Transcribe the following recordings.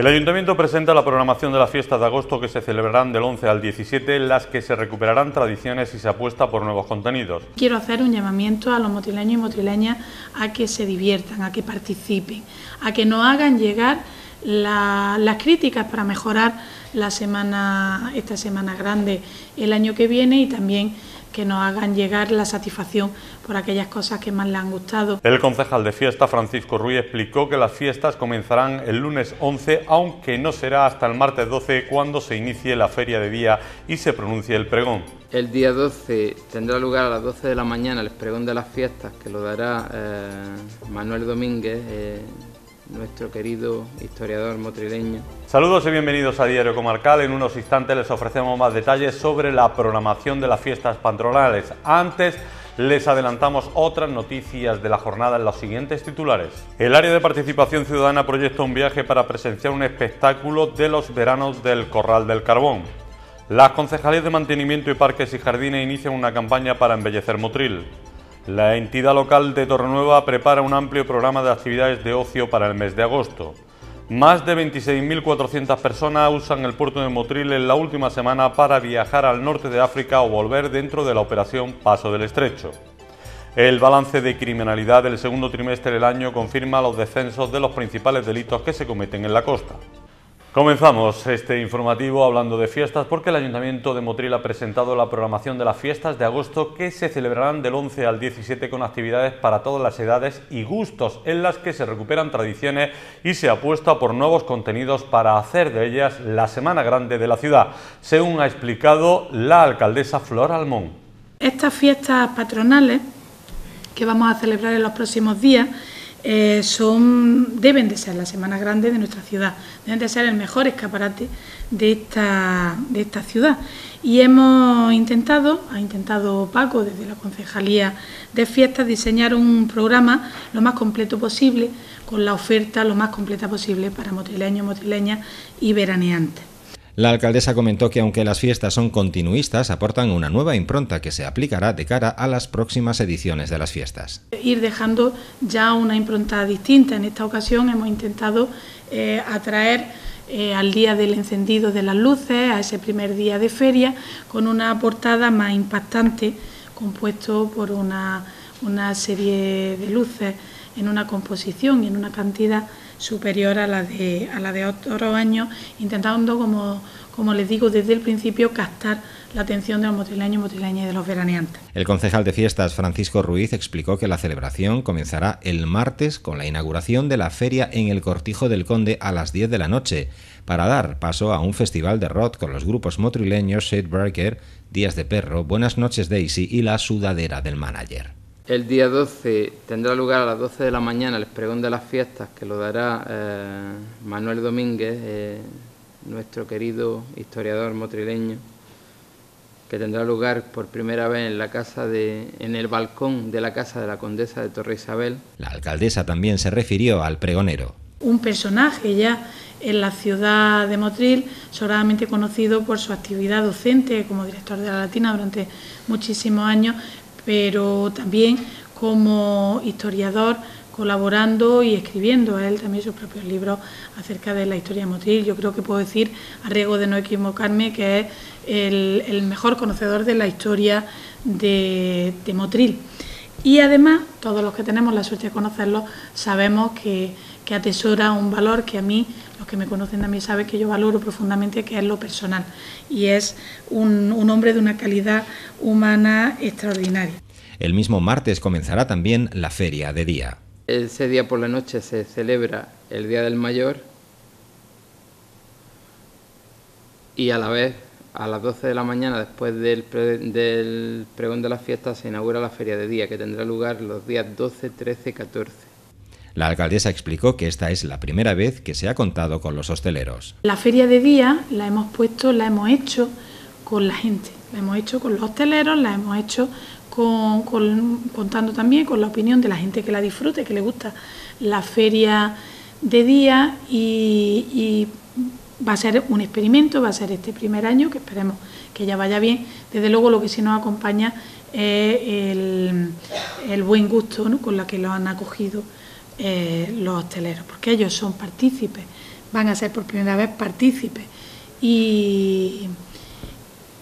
El Ayuntamiento presenta la programación de las fiestas de agosto que se celebrarán del 11 al 17, las que se recuperarán tradiciones y se apuesta por nuevos contenidos. Quiero hacer un llamamiento a los motileños y motileñas a que se diviertan, a que participen, a que no hagan llegar las críticas para mejorar la semana, esta semana grande el año que viene y también que nos hagan llegar la satisfacción por aquellas cosas que más le han gustado. El concejal de fiesta, Francisco Ruiz, explicó que las fiestas comenzarán el lunes 11, aunque no será hasta el martes 12 cuando se inicie la feria de día y se pronuncie el pregón. El día 12 tendrá lugar a las 12 de la mañana el pregón de las fiestas que lo dará eh, Manuel Domínguez. Eh, nuestro querido historiador motrileño. Saludos y bienvenidos a Diario Comarcal. En unos instantes les ofrecemos más detalles sobre la programación de las fiestas patronales. Antes les adelantamos otras noticias de la jornada en los siguientes titulares. El área de participación ciudadana proyecta un viaje para presenciar un espectáculo de los veranos del Corral del Carbón. Las concejalías de mantenimiento y parques y jardines inician una campaña para embellecer Motril. La entidad local de Torrenueva prepara un amplio programa de actividades de ocio para el mes de agosto. Más de 26.400 personas usan el puerto de Motril en la última semana para viajar al norte de África o volver dentro de la operación Paso del Estrecho. El balance de criminalidad del segundo trimestre del año confirma los descensos de los principales delitos que se cometen en la costa. Comenzamos este informativo hablando de fiestas porque el Ayuntamiento de Motril ha presentado la programación de las fiestas de agosto que se celebrarán del 11 al 17 con actividades para todas las edades y gustos en las que se recuperan tradiciones y se apuesta por nuevos contenidos para hacer de ellas la Semana Grande de la ciudad, según ha explicado la alcaldesa Flor Almón. Estas fiestas patronales que vamos a celebrar en los próximos días eh, son, deben de ser las semana grandes de nuestra ciudad, deben de ser el mejor escaparate de esta, de esta ciudad. Y hemos intentado, ha intentado Paco desde la Concejalía de Fiestas, diseñar un programa lo más completo posible, con la oferta lo más completa posible para motrileños, motrileñas y veraneantes. La alcaldesa comentó que aunque las fiestas son continuistas, aportan una nueva impronta que se aplicará de cara a las próximas ediciones de las fiestas. Ir dejando ya una impronta distinta. En esta ocasión hemos intentado eh, atraer eh, al día del encendido de las luces, a ese primer día de feria, con una portada más impactante, compuesto por una, una serie de luces en una composición y en una cantidad superior a la de, a la otros años, intentando, como, les digo, desde el principio captar la atención de los motrileños, motrileñas y de los veraneantes. El concejal de fiestas Francisco Ruiz explicó que la celebración comenzará el martes con la inauguración de la feria en el Cortijo del Conde a las 10 de la noche, para dar paso a un festival de rock con los grupos motrileños Shadebreaker, Días de Perro, Buenas noches Daisy y La Sudadera del Manager. El día 12 tendrá lugar a las 12 de la mañana el pregón de las fiestas que lo dará eh, Manuel Domínguez, eh, nuestro querido historiador motrileño, que tendrá lugar por primera vez en la casa de, en el balcón de la casa de la condesa de Torre Isabel. La alcaldesa también se refirió al pregonero. Un personaje ya en la ciudad de Motril, ...solamente conocido por su actividad docente como director de la Latina durante muchísimos años, pero también como historiador colaborando y escribiendo él también sus propios libros acerca de la historia de motril. Yo creo que puedo decir, a riesgo de no equivocarme, que es el, mejor conocedor de la historia de, de motril. Y además, todos los que tenemos la suerte de conocerlo, sabemos que, que, atesora un valor que a mí los que me conocen mí saben que yo valoro profundamente que es lo personal y es un, hombre de una calidad humana extraordinaria. El mismo martes comenzará también la feria de día. Ese día por la noche se celebra el Día del Mayor y a la vez a las 12 de la mañana después del, pregón de la fiesta se inaugura la feria de día que tendrá lugar los días 12, 13, 14. La alcaldesa explicó que esta es la primera vez que se ha contado con los hosteleros. La feria de día la hemos puesto, la hemos hecho con la gente, la hemos hecho con los hosteleros, la hemos hecho contando también con la opinión de la gente que la disfrute, que le gusta la feria de día y, va a ser un experimento, va a ser este primer año que esperemos que ya vaya bien. Desde luego lo que sí nos acompaña es el, buen gusto con la que lo han acogido eh, los hosteleros, porque ellos son partícipes, van a ser por primera vez partícipes y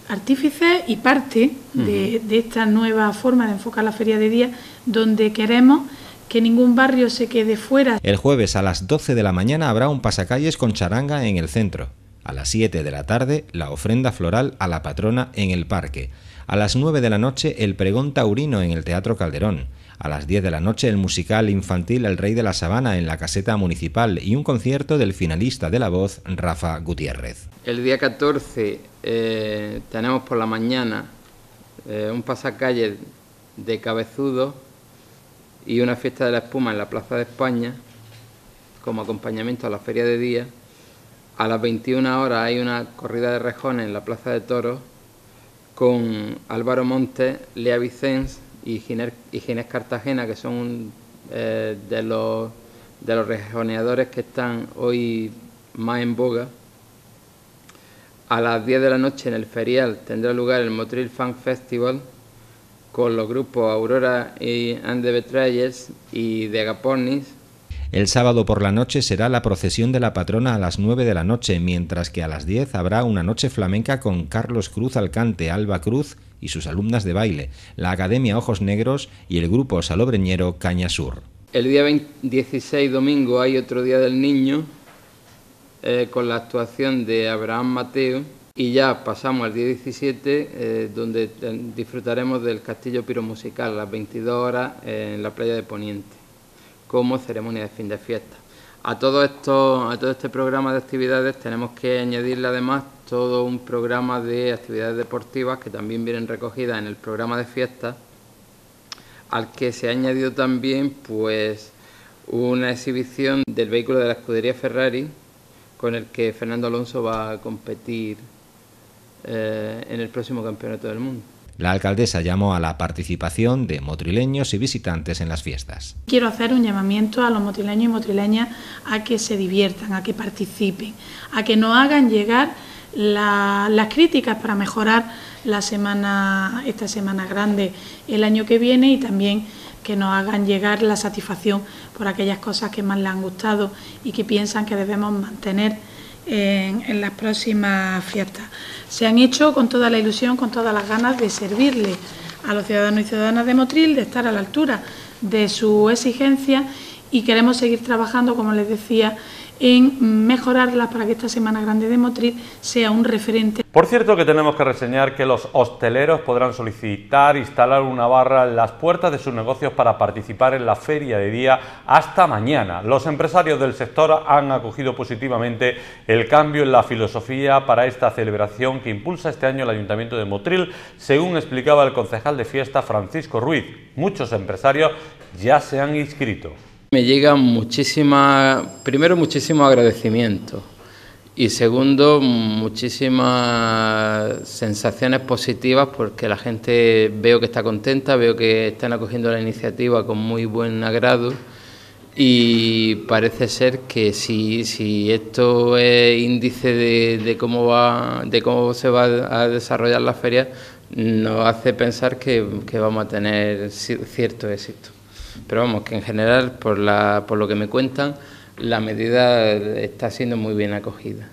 artífices y parte de, de, esta nueva forma de enfocar la feria de día, donde queremos que ningún barrio se quede fuera. El jueves a las 12 de la mañana habrá un pasacalles con charanga en el centro. A las 7 de la tarde, la ofrenda floral a la patrona en el parque. A las 9 de la noche, el pregón taurino en el Teatro Calderón. A las 10 de la noche el musical infantil El Rey de la Sabana en la caseta municipal y un concierto del finalista de la voz, Rafa Gutiérrez. El día 14 eh, tenemos por la mañana eh, un pasacalle de cabezudo y una fiesta de la espuma en la Plaza de España como acompañamiento a la feria de día. A las 21 horas hay una corrida de rejones en la Plaza de Toros con Álvaro Monte Lea Vicens y Ginés, Cartagena, que son eh, de, los, de los rejoneadores que están hoy más en boga. A las 10 de la noche en el ferial tendrá lugar el Motril Fan Festival con los grupos Aurora y And the Betrayers y The Gaponis". El sábado por la noche será la procesión de la patrona a las 9 de la noche, mientras que a las 10 habrá una noche flamenca con Carlos Cruz Alcante, Alba Cruz y sus alumnas de baile, la Academia Ojos Negros y el grupo salobreñero Caña Sur. El día 16, domingo, hay otro Día del Niño eh, con la actuación de Abraham Mateo y ya pasamos al día 17 eh, donde eh, disfrutaremos del Castillo musical a las 22 horas en la playa de Poniente como ceremonia de fin de fiesta. A todo, esto, a todo este programa de actividades tenemos que añadirle además todo un programa de actividades deportivas que también vienen recogidas en el programa de fiestas, al que se ha añadido también pues una exhibición del vehículo de la escudería Ferrari con el que Fernando Alonso va a competir eh, en el próximo campeonato del mundo. La alcaldesa llamó a la participación de motrileños y visitantes en las fiestas. Quiero hacer un llamamiento a los motrileños y motrileñas a que se diviertan, a que participen, a que no hagan llegar la, las críticas para mejorar la semana, esta semana grande el año que viene y también que nos hagan llegar la satisfacción por aquellas cosas que más les han gustado y que piensan que debemos mantener en, en las próximas fiestas. Se han hecho con toda la ilusión, con todas las ganas de servirle a los ciudadanos y ciudadanas de Motril, de estar a la altura de su exigencia y queremos seguir trabajando, como les decía, en mejorarlas para que esta Semana Grande de Motril sea un referente. Por cierto que tenemos que reseñar que los hosteleros podrán solicitar instalar una barra en las puertas de sus negocios para participar en la feria de día hasta mañana. Los empresarios del sector han acogido positivamente el cambio en la filosofía para esta celebración que impulsa este año el Ayuntamiento de Motril, según explicaba el concejal de fiesta Francisco Ruiz. Muchos empresarios ya se han inscrito. Me llega muchísima, primero muchísimo agradecimiento y segundo muchísimas sensaciones positivas porque la gente veo que está contenta, veo que están acogiendo la iniciativa con muy buen agrado y parece ser que si, si esto es índice de, cómo va, de cómo se va a desarrollar la feria, nos hace pensar que vamos a tener cierto éxito. Pero vamos, que en general, por, lo que me cuentan, la medida está siendo muy bien acogida.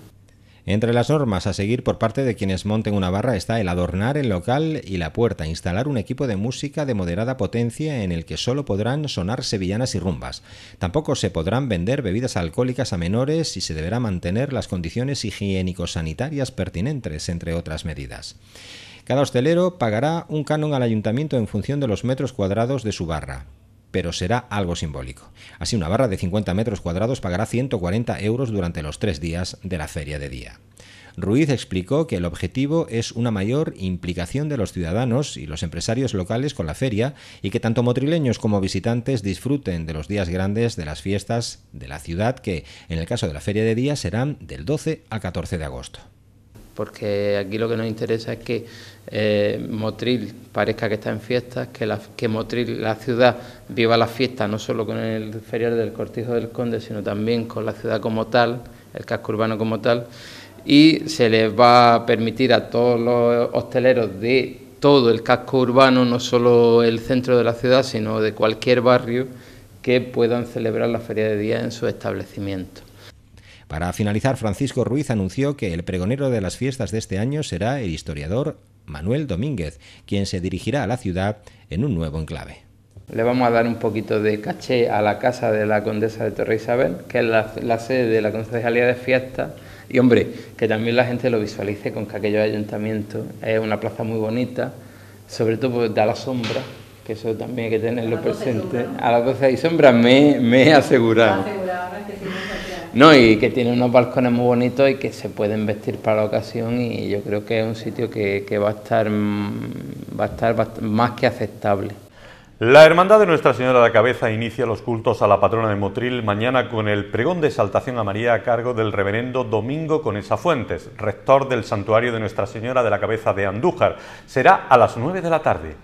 Entre las normas a seguir por parte de quienes monten una barra está el adornar el local y la puerta, instalar un equipo de música de moderada potencia en el que solo podrán sonar sevillanas y rumbas. Tampoco se podrán vender bebidas alcohólicas a menores y se deberá mantener las condiciones higiénico-sanitarias pertinentes, entre otras medidas. Cada hostelero pagará un canon al ayuntamiento en función de los metros cuadrados de su barra pero será algo simbólico. Así, una barra de 50 metros cuadrados pagará 140 euros durante los tres días de la feria de día. Ruiz explicó que el objetivo es una mayor implicación de los ciudadanos y los empresarios locales con la feria y que tanto motrileños como visitantes disfruten de los días grandes de las fiestas de la ciudad que, en el caso de la feria de día, serán del 12 al 14 de agosto porque aquí lo que nos interesa es que eh, Motril parezca que está en fiestas, que, la, Motril, la ciudad, viva las fiestas, no solo con el ferial del Cortijo del Conde, sino también con la ciudad como tal, el casco urbano como tal, y se les va a permitir a todos los hosteleros de todo el casco urbano, no solo el centro de la ciudad, sino de cualquier barrio, que puedan celebrar la feria de día en su establecimiento. Para finalizar, Francisco Ruiz anunció que el pregonero de las fiestas de este año será el historiador Manuel Domínguez, quien se dirigirá a la ciudad en un nuevo enclave. Le vamos a dar un poquito de caché a la casa de la condesa de Torre Isabel, que es la, sede de la Concejalía de Fiestas. Y hombre, que también la gente lo visualice con que aquellos ayuntamiento, es una plaza muy bonita, sobre todo da la sombra, que eso también hay que tenerlo presente. A las 12 hay sombra me, me he asegurado. No, y que tiene unos balcones muy bonitos y que se pueden vestir para la ocasión y yo creo que es un sitio que, va a estar, mm, va a estar más que aceptable. La Hermandad de Nuestra Señora de la Cabeza inicia los cultos a la patrona de Motril mañana con el pregón de exaltación a María a cargo del reverendo Domingo Conesa Fuentes, rector del Santuario de Nuestra Señora de la Cabeza de Andújar. Será a las 9 de la tarde.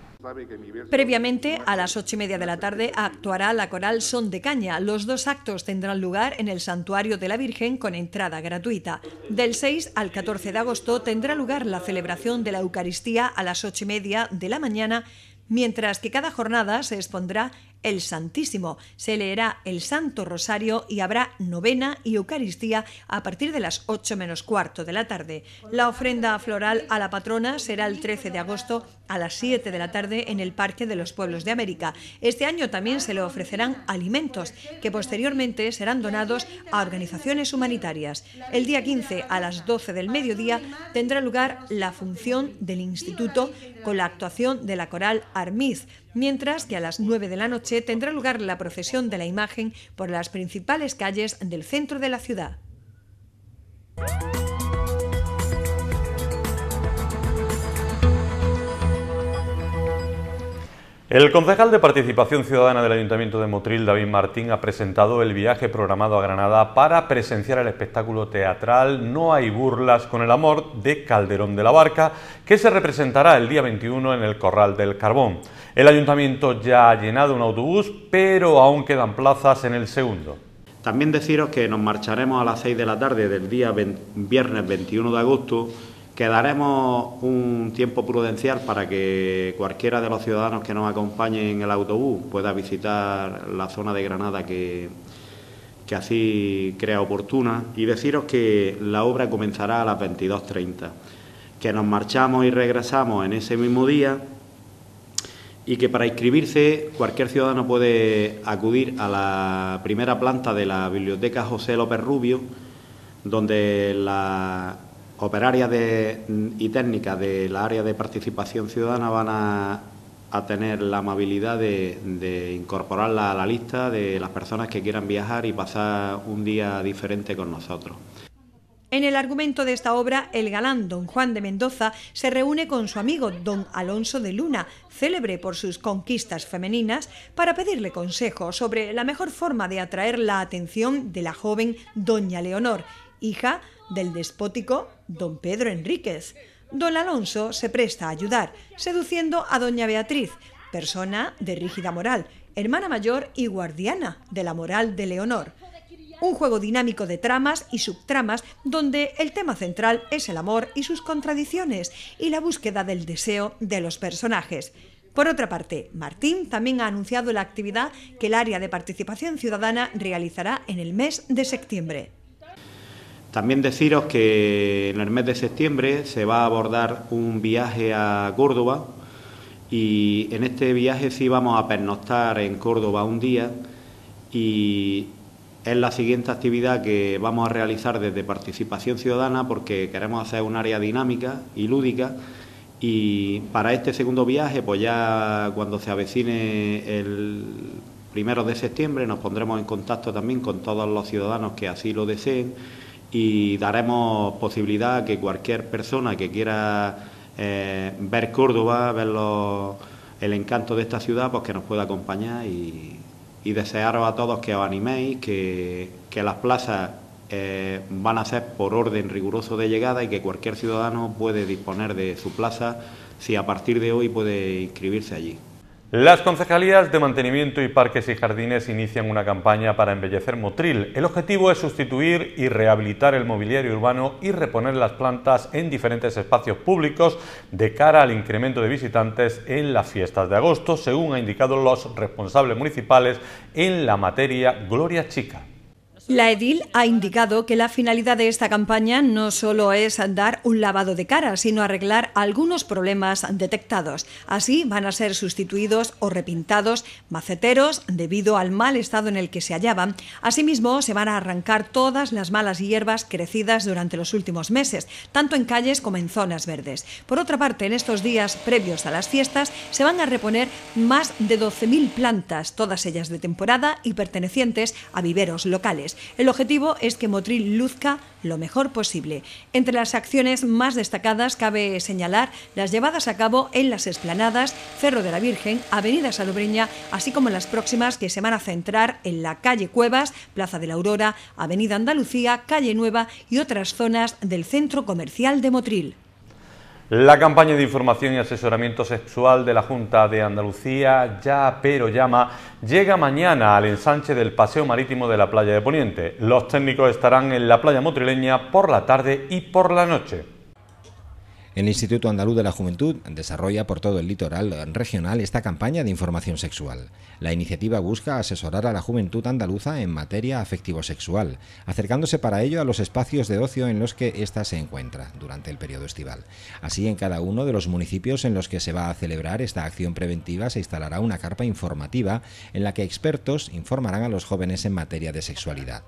Previamente, a las ocho y media de la tarde, actuará la coral Son de Caña. Los dos actos tendrán lugar en el Santuario de la Virgen con entrada gratuita. Del 6 al 14 de agosto tendrá lugar la celebración de la Eucaristía a las ocho y media de la mañana mientras que cada jornada se expondrá el Santísimo. Se leerá el Santo Rosario y habrá novena y Eucaristía a partir de las 8 menos cuarto de la tarde. La ofrenda floral a la patrona será el 13 de agosto a las 7 de la tarde en el Parque de los Pueblos de América. Este año también se le ofrecerán alimentos que posteriormente serán donados a organizaciones humanitarias. El día 15 a las 12 del mediodía tendrá lugar la función del instituto con la actuación de la coral Armiz mientras que a las 9 de la noche tendrá lugar la procesión de la imagen por las principales calles del centro de la ciudad. El concejal de Participación Ciudadana del Ayuntamiento de Motril, David Martín, ha presentado el viaje programado a Granada para presenciar el espectáculo teatral No hay burlas con el amor de Calderón de la Barca, que se representará el día 21 en el Corral del Carbón. El ayuntamiento ya ha llenado un autobús, pero aún quedan plazas en el segundo. También deciros que nos marcharemos a las 6 de la tarde del día viernes 21 de agosto Quedaremos un tiempo prudencial para que cualquiera de los ciudadanos que nos acompañen en el autobús pueda visitar la zona de Granada que, que así crea oportuna y deciros que la obra comenzará a las 22.30, que nos marchamos y regresamos en ese mismo día y que para inscribirse cualquier ciudadano puede acudir a la primera planta de la Biblioteca José López Rubio, donde la operaria y técnica de la área de participación ciudadana van a, tener la amabilidad de, incorporarla a la lista de las personas que quieran viajar y pasar un día diferente con nosotros. En el argumento de esta obra, el galán don Juan de Mendoza se reúne con su amigo don Alonso de Luna, célebre por sus conquistas femeninas, para pedirle consejo sobre la mejor forma de atraer la atención de la joven doña Leonor, hija del despótico don Pedro Enríquez. Don Alonso se presta a ayudar, seduciendo a doña Beatriz, persona de rígida moral, hermana mayor y guardiana de la moral de Leonor. Un juego dinámico de tramas y subtramas donde el tema central es el amor y sus contradicciones y la búsqueda del deseo de los personajes. Por otra parte, Martín también ha anunciado la actividad que el área de participación ciudadana realizará en el mes de septiembre. También deciros que en el mes de septiembre se va a abordar un viaje a Córdoba y en este viaje sí vamos a pernoctar en Córdoba un día y es la siguiente actividad que vamos a realizar desde Participación Ciudadana porque queremos hacer un área dinámica y lúdica y para este segundo viaje, pues ya cuando se avecine el primero de septiembre nos pondremos en contacto también con todos los ciudadanos que así lo deseen y daremos posibilidad a que cualquier persona que quiera eh, ver Córdoba, ver el encanto de esta ciudad, pues que nos pueda acompañar y, desearos a todos que os animéis, que, las plazas eh, van a ser por orden riguroso de llegada y que cualquier ciudadano puede disponer de su plaza si a partir de hoy puede inscribirse allí. Las concejalías de mantenimiento y parques y jardines inician una campaña para embellecer Motril. El objetivo es sustituir y rehabilitar el mobiliario urbano y reponer las plantas en diferentes espacios públicos de cara al incremento de visitantes en las fiestas de agosto, según ha indicado los responsables municipales en la materia Gloria Chica. La edil ha indicado que la finalidad de esta campaña no solo es dar un lavado de cara, sino arreglar algunos problemas detectados. Así van a ser sustituidos o repintados maceteros debido al mal estado en el que se hallaban. Asimismo, se van a arrancar todas las malas hierbas crecidas durante los últimos meses, tanto en calles como en zonas verdes. Por otra parte, en estos días previos a las fiestas se van a reponer más de 12.000 plantas, todas ellas de temporada y pertenecientes a viveros locales. El objetivo es que Motril luzca lo mejor posible. Entre las acciones más destacadas cabe señalar las llevadas a cabo en las esplanadas Cerro de la Virgen, Avenida Salobreña, así como las próximas que se van a centrar en la calle Cuevas, Plaza de la Aurora, Avenida Andalucía, Calle Nueva y otras zonas del centro comercial de Motril. La campaña de información y asesoramiento sexual de la Junta de Andalucía, ya pero llama, llega mañana al ensanche del Paseo Marítimo de la Playa de Poniente. Los técnicos estarán en la playa motrileña por la tarde y por la noche. El Instituto Andaluz de la Juventud desarrolla por todo el litoral regional esta campaña de información sexual. La iniciativa busca asesorar a la juventud andaluza en materia afectivo-sexual, acercándose para ello a los espacios de ocio en los que ésta se encuentra durante el periodo estival. Así, en cada uno de los municipios en los que se va a celebrar esta acción preventiva se instalará una carpa informativa en la que expertos informarán a los jóvenes en materia de sexualidad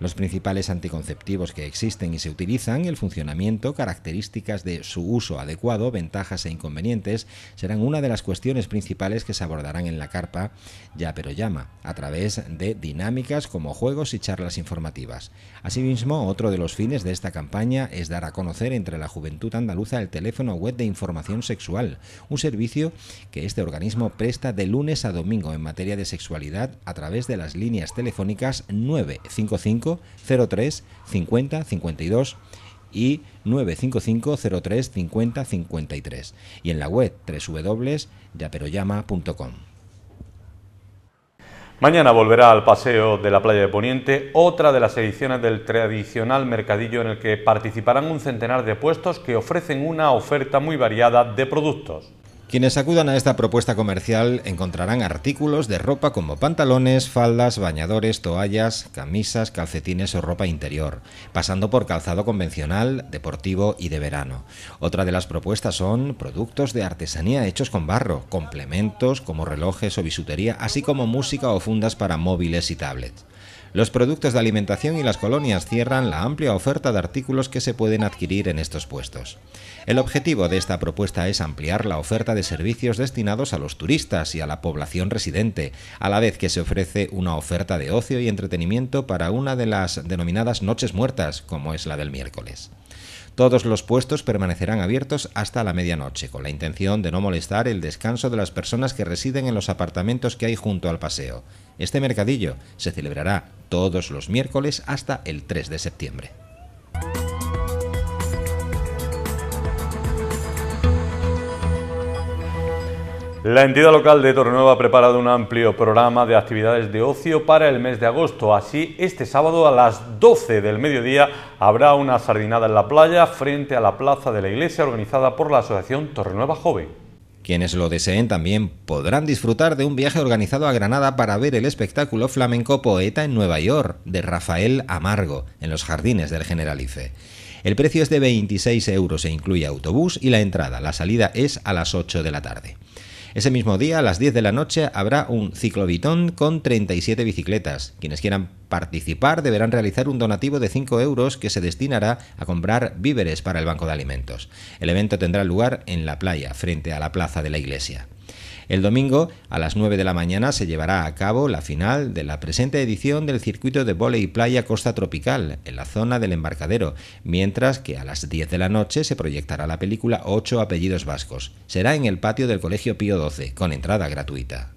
los principales anticonceptivos que existen y se utilizan, el funcionamiento, características de su uso adecuado, ventajas e inconvenientes, serán una de las cuestiones principales que se abordarán en la carpa Ya pero llama, a través de dinámicas como juegos y charlas informativas. Asimismo, otro de los fines de esta campaña es dar a conocer entre la juventud andaluza el teléfono web de información sexual, un servicio que este organismo presta de lunes a domingo en materia de sexualidad a través de las líneas telefónicas 955 03 50 52 y 955 03 50 53 y en la web www.yaperoyama.com. Mañana volverá al paseo de la playa de Poniente otra de las ediciones del tradicional mercadillo en el que participarán un centenar de puestos que ofrecen una oferta muy variada de productos. Quienes acudan a esta propuesta comercial encontrarán artículos de ropa como pantalones, faldas, bañadores, toallas, camisas, calcetines o ropa interior, pasando por calzado convencional, deportivo y de verano. Otra de las propuestas son productos de artesanía hechos con barro, complementos como relojes o bisutería, así como música o fundas para móviles y tablets. Los productos de alimentación y las colonias cierran la amplia oferta de artículos que se pueden adquirir en estos puestos. El objetivo de esta propuesta es ampliar la oferta de servicios destinados a los turistas y a la población residente, a la vez que se ofrece una oferta de ocio y entretenimiento para una de las denominadas noches muertas, como es la del miércoles. Todos los puestos permanecerán abiertos hasta la medianoche, con la intención de no molestar el descanso de las personas que residen en los apartamentos que hay junto al paseo. Este mercadillo se celebrará todos los miércoles hasta el 3 de septiembre. La entidad local de Torrenueva ha preparado un amplio programa de actividades de ocio para el mes de agosto. Así, este sábado a las 12 del mediodía habrá una sardinada en la playa frente a la plaza de la iglesia organizada por la Asociación Torrenueva Joven. Quienes lo deseen también podrán disfrutar de un viaje organizado a Granada para ver el espectáculo flamenco Poeta en Nueva York de Rafael Amargo en los jardines del Generalife. El precio es de 26 euros e incluye autobús y la entrada. La salida es a las 8 de la tarde. Ese mismo día, a las 10 de la noche, habrá un ciclobitón con 37 bicicletas. Quienes quieran participar deberán realizar un donativo de 5 euros que se destinará a comprar víveres para el Banco de Alimentos. El evento tendrá lugar en la playa, frente a la plaza de la iglesia. El domingo a las 9 de la mañana se llevará a cabo la final de la presente edición del circuito de y playa Costa Tropical en la zona del embarcadero, mientras que a las 10 de la noche se proyectará la película Ocho apellidos vascos. Será en el patio del Colegio Pío XII, con entrada gratuita.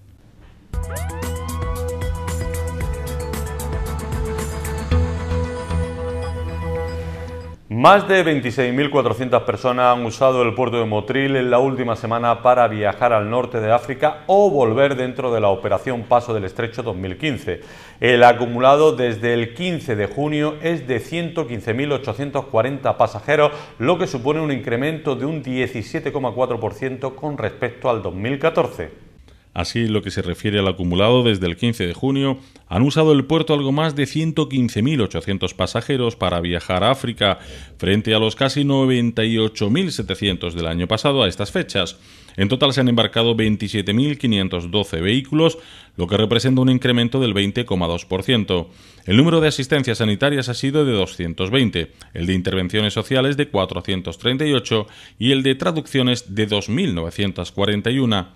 Más de 26.400 personas han usado el puerto de Motril en la última semana para viajar al norte de África o volver dentro de la operación Paso del Estrecho 2015. El acumulado desde el 15 de junio es de 115.840 pasajeros, lo que supone un incremento de un 17,4% con respecto al 2014. Así, lo que se refiere al acumulado desde el 15 de junio, han usado el puerto algo más de 115.800 pasajeros para viajar a África, frente a los casi 98.700 del año pasado a estas fechas. En total se han embarcado 27.512 vehículos, lo que representa un incremento del 20,2%. El número de asistencias sanitarias ha sido de 220, el de intervenciones sociales de 438 y el de traducciones de 2.941.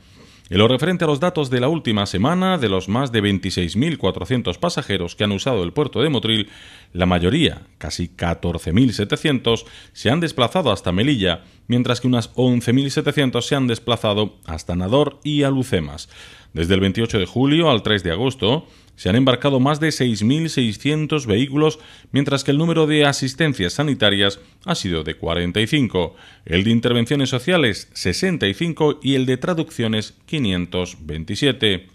En lo referente a los datos de la última semana, de los más de 26.400 pasajeros que han usado el puerto de Motril, la mayoría, casi 14.700, se han desplazado hasta Melilla, mientras que unas 11.700 se han desplazado hasta Nador y Alucemas. Desde el 28 de julio al 3 de agosto, se han embarcado más de 6.600 vehículos, mientras que el número de asistencias sanitarias ha sido de 45, el de intervenciones sociales 65 y el de traducciones 527.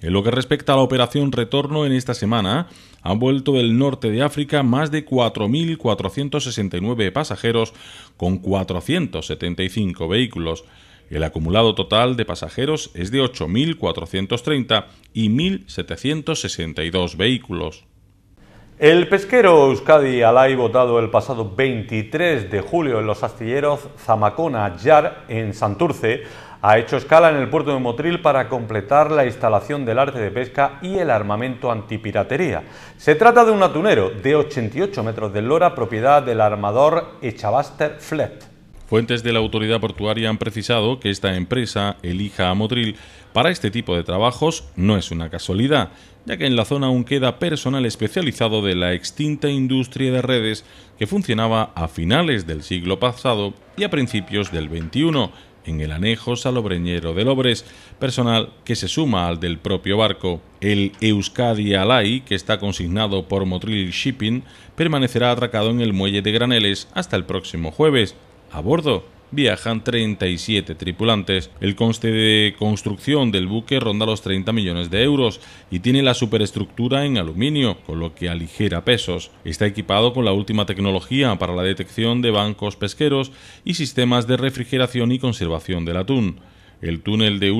En lo que respecta a la operación retorno en esta semana, han vuelto del norte de África más de 4.469 pasajeros con 475 vehículos. El acumulado total de pasajeros es de 8.430 y 1.762 vehículos. El pesquero Euskadi Alay, votado el pasado 23 de julio en los astilleros Zamacona Yar en Santurce, ha hecho escala en el puerto de Motril para completar la instalación del arte de pesca y el armamento antipiratería. Se trata de un atunero de 88 metros de lora, propiedad del armador Echabaster Flett. Fuentes de la autoridad portuaria han precisado que esta empresa elija a Motril para este tipo de trabajos no es una casualidad, ya que en la zona aún queda personal especializado de la extinta industria de redes que funcionaba a finales del siglo pasado y a principios del XXI en el anejo salobreñero de Lobres, personal que se suma al del propio barco. El Euskadi Alay, que está consignado por Motril Shipping, permanecerá atracado en el muelle de Graneles hasta el próximo jueves, a bordo viajan 37 tripulantes. El coste de construcción del buque ronda los 30 millones de euros y tiene la superestructura en aluminio, con lo que aligera pesos. Está equipado con la última tecnología para la detección de bancos pesqueros y sistemas de refrigeración y conservación del atún. El túnel de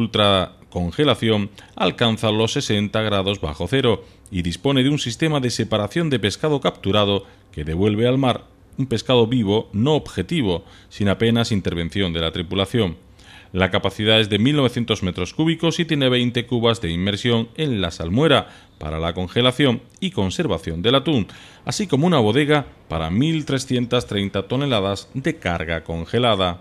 congelación alcanza los 60 grados bajo cero y dispone de un sistema de separación de pescado capturado que devuelve al mar un pescado vivo no objetivo, sin apenas intervención de la tripulación. La capacidad es de 1.900 metros cúbicos y tiene 20 cubas de inmersión en la salmuera para la congelación y conservación del atún, así como una bodega para 1.330 toneladas de carga congelada.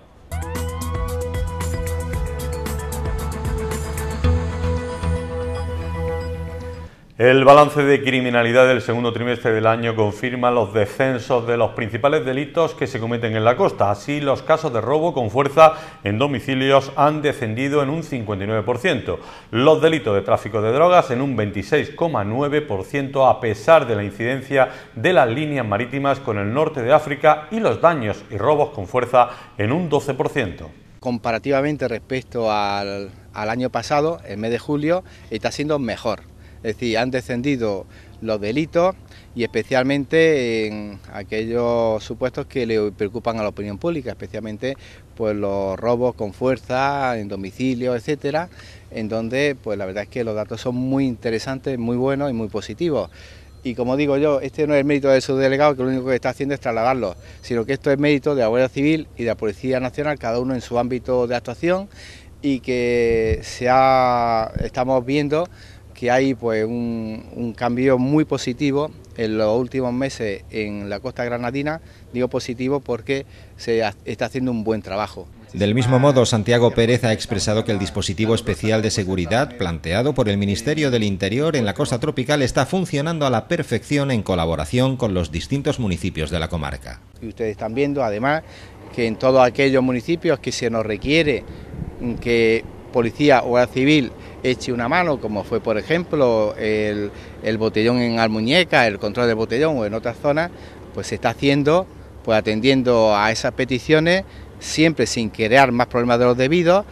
El balance de criminalidad del segundo trimestre del año confirma los descensos de los principales delitos que se cometen en la costa. Así, los casos de robo con fuerza en domicilios han descendido en un 59%, los delitos de tráfico de drogas en un 26,9% a pesar de la incidencia de las líneas marítimas con el norte de África y los daños y robos con fuerza en un 12% comparativamente respecto al, año pasado, el mes de julio, está siendo mejor. Es decir, han descendido los delitos y especialmente en aquellos supuestos que le preocupan a la opinión pública, especialmente pues los robos con fuerza en domicilio, etcétera, en donde pues la verdad es que los datos son muy interesantes, muy buenos y muy positivos. Y como digo yo, este no es el mérito del subdelegado, que lo único que está haciendo es trasladarlo, sino que esto es mérito de la Guardia Civil y de la Policía Nacional, cada uno en su ámbito de actuación, y que se ha, estamos viendo que hay pues, un, cambio muy positivo en los últimos meses en la costa granadina, digo positivo porque se está haciendo un buen trabajo. Del mismo modo, Santiago Pérez ha expresado que el dispositivo especial de seguridad planteado por el Ministerio del Interior en la costa tropical está funcionando a la perfección en colaboración con los distintos municipios de la comarca. Y ustedes están viendo, además, que en todos aquellos municipios que se nos requiere que policía o civil eche una mano, como fue por ejemplo el, botellón en Almuñeca, el control del botellón o en otras zonas, pues se está haciendo, pues atendiendo a esas peticiones, siempre sin crear más problemas de los debidos.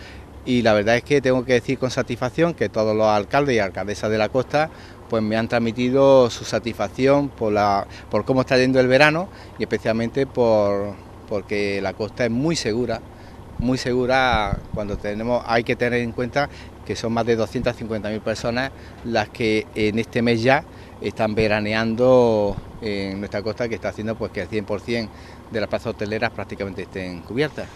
Y la verdad es que tengo que decir con satisfacción que todos los alcaldes y alcaldesas de la costa pues me han transmitido su satisfacción por, la, por cómo está yendo el verano y especialmente por, porque la costa es muy segura, muy segura cuando tenemos, hay que tener en cuenta que son más de 250.000 personas las que en este mes ya están veraneando en nuestra costa, que está haciendo pues que el 100% de las plazas hoteleras prácticamente estén cubiertas.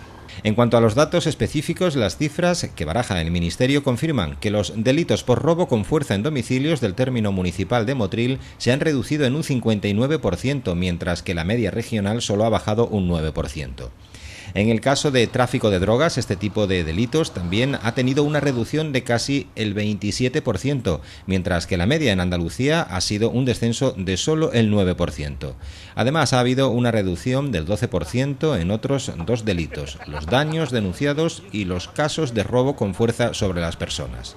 En cuanto a los datos específicos, las cifras que baraja el Ministerio confirman que los delitos por robo con fuerza en domicilios del término municipal de Motril se han reducido en un 59%, mientras que la media regional solo ha bajado un 9%. En el caso de tráfico de drogas, este tipo de delitos también ha tenido una reducción de casi el 27%, mientras que la media en Andalucía ha sido un descenso de solo el 9%. Además, ha habido una reducción del 12% en otros dos delitos, los daños denunciados y los casos de robo con fuerza sobre las personas.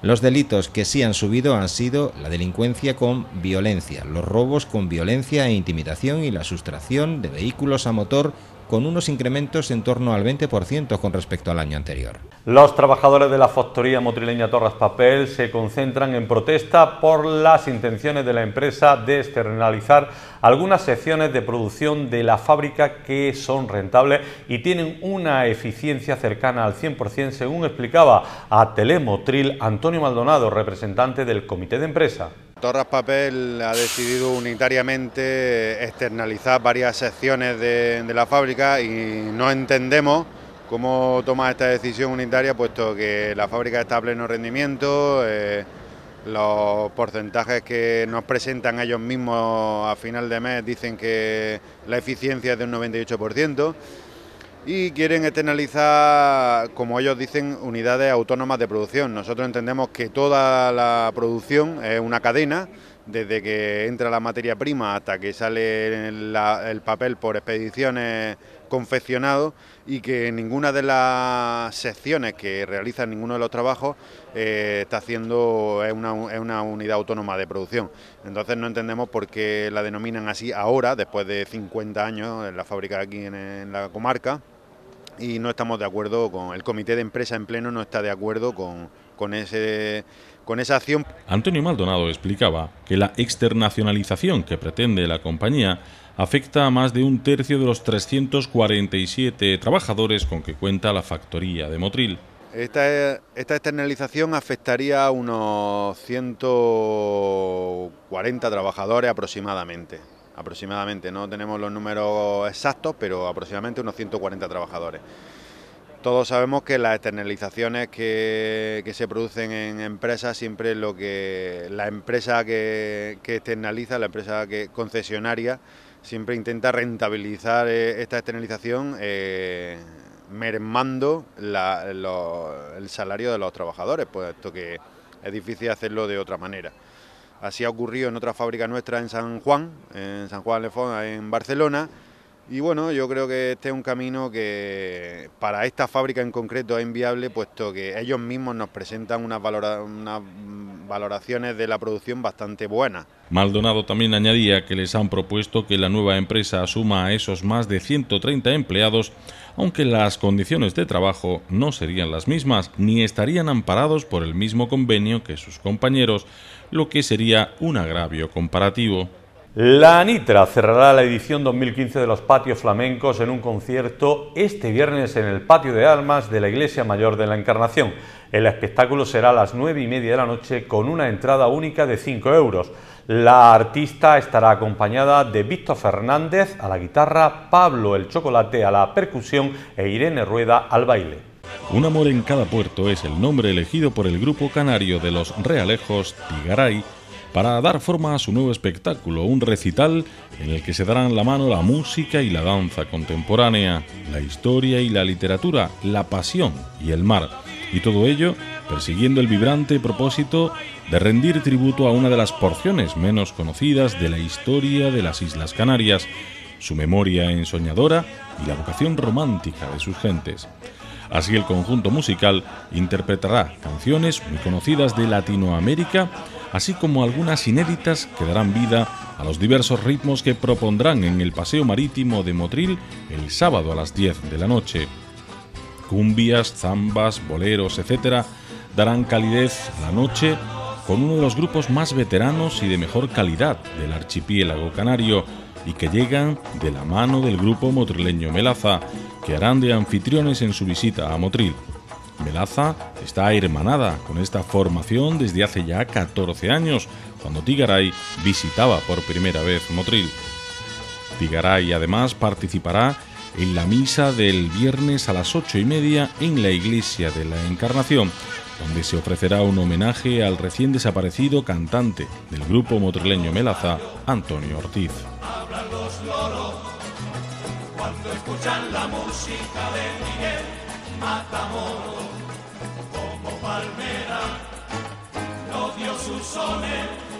Los delitos que sí han subido han sido la delincuencia con violencia, los robos con violencia e intimidación y la sustracción de vehículos a motor con unos incrementos en torno al 20% con respecto al año anterior. Los trabajadores de la factoría motrileña Torres Papel se concentran en protesta por las intenciones de la empresa de externalizar algunas secciones de producción de la fábrica que son rentables y tienen una eficiencia cercana al 100%, según explicaba a Telemotril Antonio Maldonado, representante del comité de empresa. Torras Papel ha decidido unitariamente externalizar varias secciones de, la fábrica y no entendemos cómo toma esta decisión unitaria, puesto que la fábrica está a pleno rendimiento, eh, los porcentajes que nos presentan ellos mismos a final de mes dicen que la eficiencia es de un 98% y quieren externalizar, como ellos dicen, unidades autónomas de producción. Nosotros entendemos que toda la producción es una cadena, desde que entra la materia prima hasta que sale el papel por expediciones confeccionado y que ninguna de las secciones que realizan ninguno de los trabajos eh, está haciendo es una, unidad autónoma de producción. Entonces no entendemos por qué la denominan así ahora, después de 50 años en la fábrica aquí en la comarca y no estamos de acuerdo con el comité de empresa en pleno no está de acuerdo con, con ese con esa acción. Antonio Maldonado explicaba que la externacionalización que pretende la compañía afecta a más de un tercio de los 347 trabajadores con que cuenta la factoría de Motril. Esta, esta externalización afectaría a unos 140 trabajadores aproximadamente aproximadamente. No tenemos los números exactos, pero aproximadamente unos 140 trabajadores. Todos sabemos que las externalizaciones que, que se producen en empresas siempre lo que la empresa que, externaliza, la empresa que concesionaria, siempre intenta rentabilizar eh, esta externalización eh, mermando el salario de los trabajadores, puesto que es difícil hacerlo de otra manera. Así ha ocurrido en otra fábrica nuestra en San Juan, en San Juan en Barcelona. Y bueno, yo creo que este es un camino que para esta fábrica en concreto es inviable, puesto que ellos mismos nos presentan unas, unas valoraciones de la producción bastante buenas. Maldonado también añadía que les han propuesto que la nueva empresa asuma a esos más de 130 empleados aunque las condiciones de trabajo no serían las mismas ni estarían amparados por el mismo convenio que sus compañeros, lo que sería un agravio comparativo. La Nitra cerrará la edición 2015 de los Patios Flamencos en un concierto este viernes en el Patio de Almas de la Iglesia Mayor de la Encarnación. El espectáculo será a las 9 y media de la noche con una entrada única de 5 euros. La artista estará acompañada de Víctor Fernández a la guitarra, Pablo el Chocolate a la percusión e Irene Rueda al baile. Un amor en cada puerto es el nombre elegido por el grupo canario de los realejos Tigaray para dar forma a su nuevo espectáculo, un recital en el que se darán la mano la música y la danza contemporánea, la historia y la literatura, la pasión y el mar y todo ello persiguiendo el vibrante propósito de rendir tributo a una de las porciones menos conocidas de la historia de las Islas Canarias, su memoria ensoñadora y la vocación romántica de sus gentes. Así el conjunto musical interpretará canciones muy conocidas de Latinoamérica, así como algunas inéditas que darán vida a los diversos ritmos que propondrán en el Paseo Marítimo de Motril el sábado a las 10 de la noche cumbias, zambas, boleros, etcétera... darán calidez la noche con uno de los grupos más veteranos y de mejor calidad del archipiélago canario y que llegan de la mano del grupo motrileño Melaza, que harán de anfitriones en su visita a Motril. Melaza está hermanada con esta formación desde hace ya 14 años, cuando Tigaray visitaba por primera vez Motril. Tigaray además participará en la misa del viernes a las ocho y media en la Iglesia de la Encarnación, donde se ofrecerá un homenaje al recién desaparecido cantante del grupo motrileño Melaza, Antonio Ortiz. Hablan los loros, cuando escuchan la música de Miguel Matamoros, como palmera, no dio sus sones.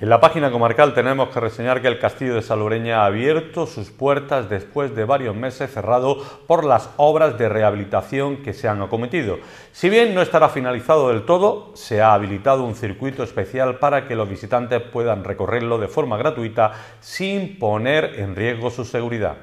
En la página comarcal tenemos que reseñar que el Castillo de Saloreña ha abierto sus puertas después de varios meses cerrado por las obras de rehabilitación que se han acometido. Si bien no estará finalizado del todo, se ha habilitado un circuito especial para que los visitantes puedan recorrerlo de forma gratuita sin poner en riesgo su seguridad.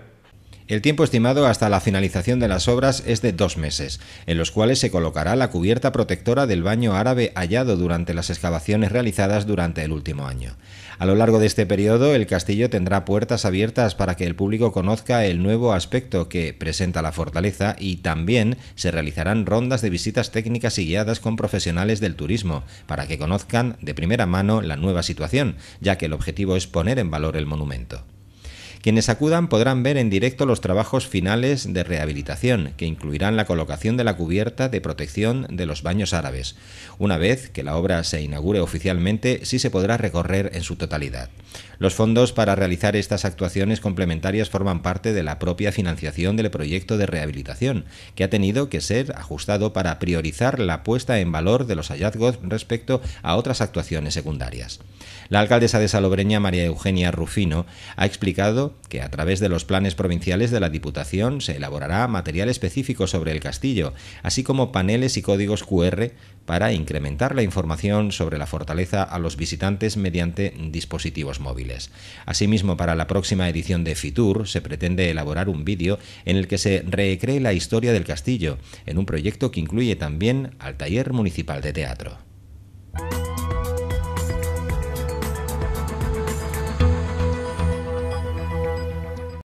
El tiempo estimado hasta la finalización de las obras es de dos meses, en los cuales se colocará la cubierta protectora del baño árabe hallado durante las excavaciones realizadas durante el último año. A lo largo de este periodo, el castillo tendrá puertas abiertas para que el público conozca el nuevo aspecto que presenta la fortaleza y también se realizarán rondas de visitas técnicas y guiadas con profesionales del turismo para que conozcan de primera mano la nueva situación, ya que el objetivo es poner en valor el monumento. Quienes acudan podrán ver en directo los trabajos finales de rehabilitación, que incluirán la colocación de la cubierta de protección de los baños árabes. Una vez que la obra se inaugure oficialmente, sí se podrá recorrer en su totalidad. Los fondos para realizar estas actuaciones complementarias forman parte de la propia financiación del proyecto de rehabilitación, que ha tenido que ser ajustado para priorizar la puesta en valor de los hallazgos respecto a otras actuaciones secundarias. La alcaldesa de Salobreña, María Eugenia Rufino, ha explicado que a través de los planes provinciales de la Diputación se elaborará material específico sobre el castillo, así como paneles y códigos QR para incrementar la información sobre la fortaleza a los visitantes mediante dispositivos móviles. Asimismo, para la próxima edición de Fitur se pretende elaborar un vídeo en el que se recree la historia del castillo, en un proyecto que incluye también al taller municipal de teatro.